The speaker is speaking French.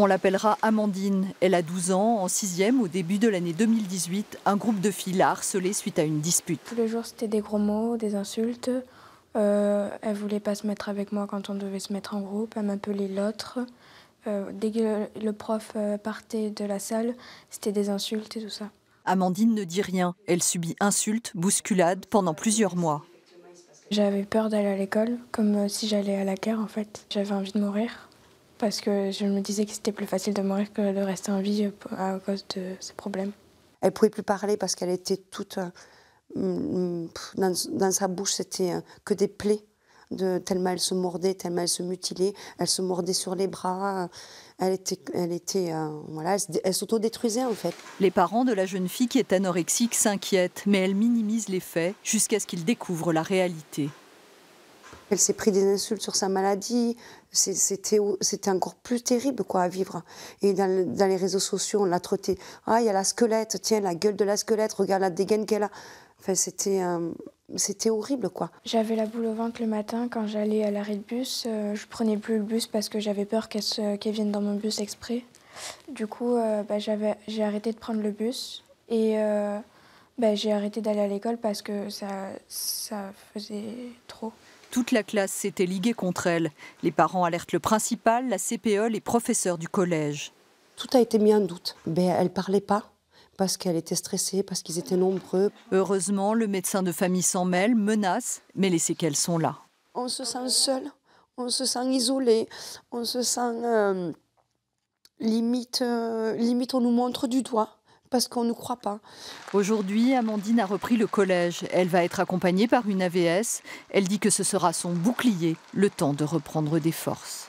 On l'appellera Amandine. Elle a 12 ans, en 6 au début de l'année 2018, un groupe de filles l'a harcelée suite à une dispute. Tous les jours, c'était des gros mots, des insultes. Euh, elle voulait pas se mettre avec moi quand on devait se mettre en groupe. Elle m'appelait l'autre. Euh, dès que le prof euh, partait de la salle, c'était des insultes et tout ça. Amandine ne dit rien. Elle subit insultes, bousculades pendant plusieurs mois. J'avais peur d'aller à l'école, comme euh, si j'allais à la guerre en fait. J'avais envie de mourir parce que je me disais que c'était plus facile de mourir que de rester en vie euh, à cause de ces problèmes. Elle pouvait plus parler parce qu'elle était toute euh, mm, dans, sa bouche, c'était euh, que des plaies. De, tellement elle se mordait, tellement elle se mutilait, elle se mordait sur les bras, elle était, elle était, voilà, elle s'autodétruisait en fait. Les parents de la jeune fille qui est anorexique s'inquiètent, mais elle minimise les faits jusqu'à ce qu'ils découvrent la réalité. Elle s'est pris des insultes sur sa maladie. C'était encore plus terrible quoi à vivre. Et dans, les réseaux sociaux, on l'a traité. Ah, il y a la squelette, tiens, la gueule de la squelette, regarde la dégaine qu'elle a. Enfin, c'était euh, horrible, quoi. J'avais la boule au ventre le matin quand j'allais à l'arrêt de bus. Euh, je prenais plus le bus parce que j'avais peur qu'elle vienne dans mon bus exprès. Du coup, euh, bah, j'ai arrêté de prendre le bus. Et ben, j'ai arrêté d'aller à l'école parce que ça, ça faisait trop. Toute la classe s'était liguée contre elle. Les parents alertent le principal, la CPE, les professeurs du collège. Tout a été mis en doute. Ben, elle ne parlait pas parce qu'elle était stressée, parce qu'ils étaient nombreux. Heureusement, le médecin de famille s'en mêle, menace, mais les séquelles sont là. On se sent seul, on se sent isolé, on se sent euh, limite, euh, limite on nous montre du doigt parce qu'on ne croit pas. Aujourd'hui, Amandine a repris le collège. Elle va être accompagnée par une AVS. Elle dit que ce sera son bouclier, le temps de reprendre des forces.